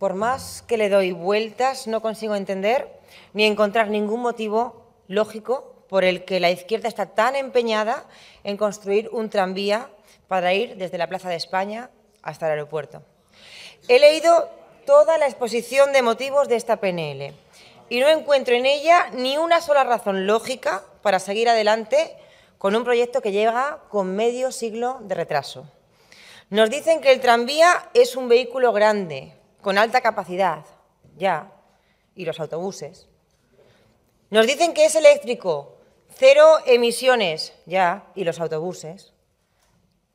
Por más que le doy vueltas, no consigo entender ni encontrar ningún motivo lógico por el que la izquierda está tan empeñada en construir un tranvía para ir desde la Plaza de España hasta el aeropuerto. He leído toda la exposición de motivos de esta PNL y no encuentro en ella ni una sola razón lógica para seguir adelante con un proyecto que llega con medio siglo de retraso. Nos dicen que el tranvía es un vehículo grande, con alta capacidad, ya, y los autobuses. Nos dicen que es eléctrico, cero emisiones, ya, y los autobuses.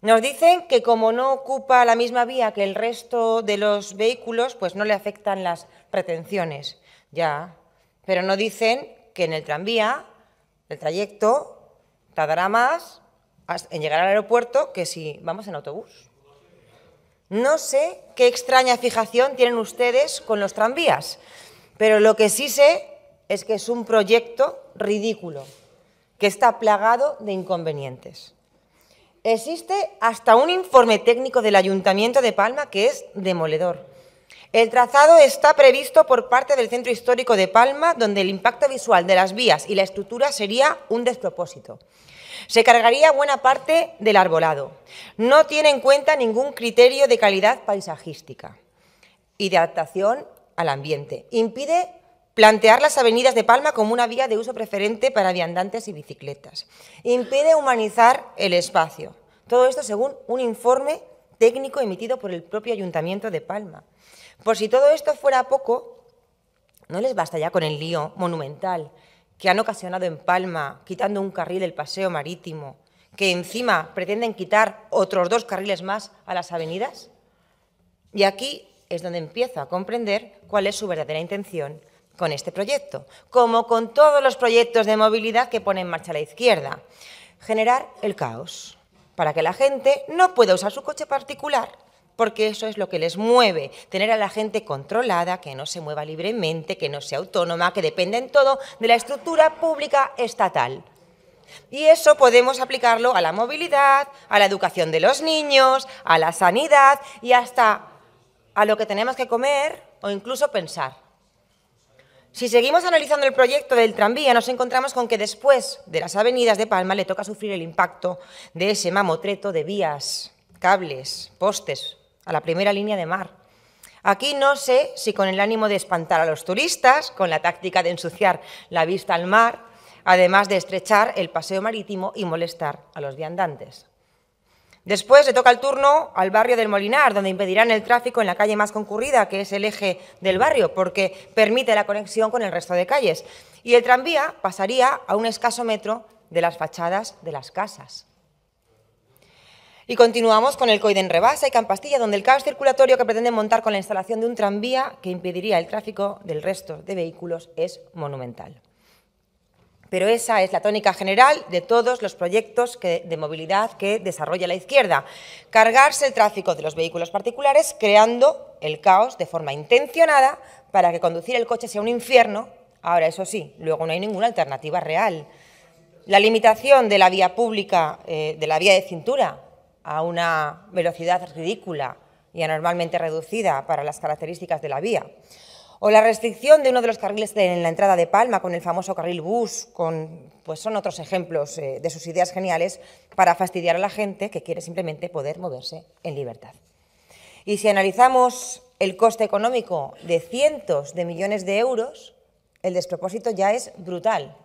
Nos dicen que como no ocupa la misma vía que el resto de los vehículos, pues no le afectan las pretensiones ya. Pero no dicen que en el tranvía, el trayecto, tardará más en llegar al aeropuerto que si vamos en autobús. No sé qué extraña fijación tienen ustedes con los tranvías, pero lo que sí sé es que es un proyecto ridículo, que está plagado de inconvenientes. Existe hasta un informe técnico del Ayuntamiento de Palma que es demoledor. El trazado está previsto por parte del Centro Histórico de Palma, donde el impacto visual de las vías y la estructura sería un despropósito. Se cargaría buena parte del arbolado. No tiene en cuenta ningún criterio de calidad paisajística y de adaptación al ambiente. Impide plantear las avenidas de Palma como una vía de uso preferente para viandantes y bicicletas. Impide humanizar el espacio. Todo esto según un informe técnico emitido por el propio Ayuntamiento de Palma. Por si todo esto fuera poco, no les basta ya con el lío monumental que han ocasionado en Palma, quitando un carril del paseo marítimo, que encima pretenden quitar otros dos carriles más a las avenidas? Y aquí es donde empiezo a comprender cuál es su verdadera intención con este proyecto, como con todos los proyectos de movilidad que pone en marcha la izquierda, generar el caos para que la gente no pueda usar su coche particular porque eso es lo que les mueve, tener a la gente controlada, que no se mueva libremente, que no sea autónoma, que dependa en todo de la estructura pública estatal. Y eso podemos aplicarlo a la movilidad, a la educación de los niños, a la sanidad y hasta a lo que tenemos que comer o incluso pensar. Si seguimos analizando el proyecto del tranvía, nos encontramos con que después de las avenidas de Palma le toca sufrir el impacto de ese mamotreto de vías, cables, postes, a la primera línea de mar. Aquí no sé si con el ánimo de espantar a los turistas, con la táctica de ensuciar la vista al mar, además de estrechar el paseo marítimo y molestar a los viandantes. Después le toca el turno al barrio del Molinar, donde impedirán el tráfico en la calle más concurrida, que es el eje del barrio, porque permite la conexión con el resto de calles. Y el tranvía pasaría a un escaso metro de las fachadas de las casas. Y continuamos con el en Rebasa y Campastilla, donde el caos circulatorio que pretenden montar con la instalación de un tranvía que impediría el tráfico del resto de vehículos es monumental. Pero esa es la tónica general de todos los proyectos de movilidad que desarrolla la izquierda. Cargarse el tráfico de los vehículos particulares creando el caos de forma intencionada para que conducir el coche sea un infierno. Ahora, eso sí, luego no hay ninguna alternativa real. La limitación de la vía pública, eh, de la vía de cintura, a una velocidad ridícula y anormalmente reducida para las características de la vía. O la restricción de uno de los carriles en la entrada de Palma con el famoso carril bus, pues son otros ejemplos eh, de sus ideas geniales para fastidiar a la gente que quiere simplemente poder moverse en libertad. Y si analizamos el coste económico de cientos de millones de euros, el despropósito ya es brutal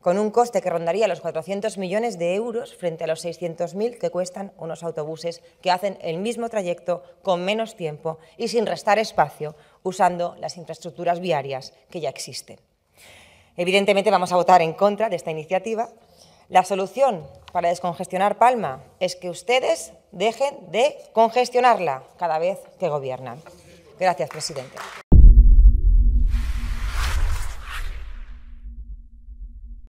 con un coste que rondaría los 400 millones de euros frente a los 600.000 que cuestan unos autobuses que hacen el mismo trayecto con menos tiempo y sin restar espacio, usando las infraestructuras viarias que ya existen. Evidentemente vamos a votar en contra de esta iniciativa. La solución para descongestionar Palma es que ustedes dejen de congestionarla cada vez que gobiernan. Gracias, presidente.